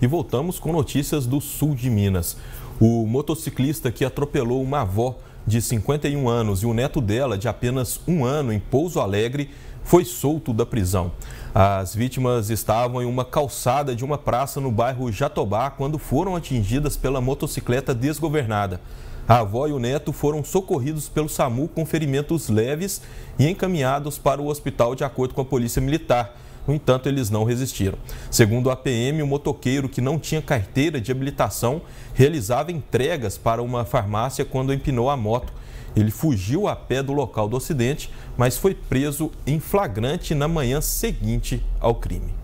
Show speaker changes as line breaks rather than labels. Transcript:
E voltamos com notícias do sul de Minas. O motociclista que atropelou uma avó de 51 anos e o neto dela, de apenas um ano, em Pouso Alegre, foi solto da prisão. As vítimas estavam em uma calçada de uma praça no bairro Jatobá quando foram atingidas pela motocicleta desgovernada. A avó e o neto foram socorridos pelo SAMU com ferimentos leves e encaminhados para o hospital de acordo com a Polícia Militar. No entanto, eles não resistiram. Segundo a PM, o motoqueiro que não tinha carteira de habilitação realizava entregas para uma farmácia quando empinou a moto. Ele fugiu a pé do local do acidente, mas foi preso em flagrante na manhã seguinte ao crime.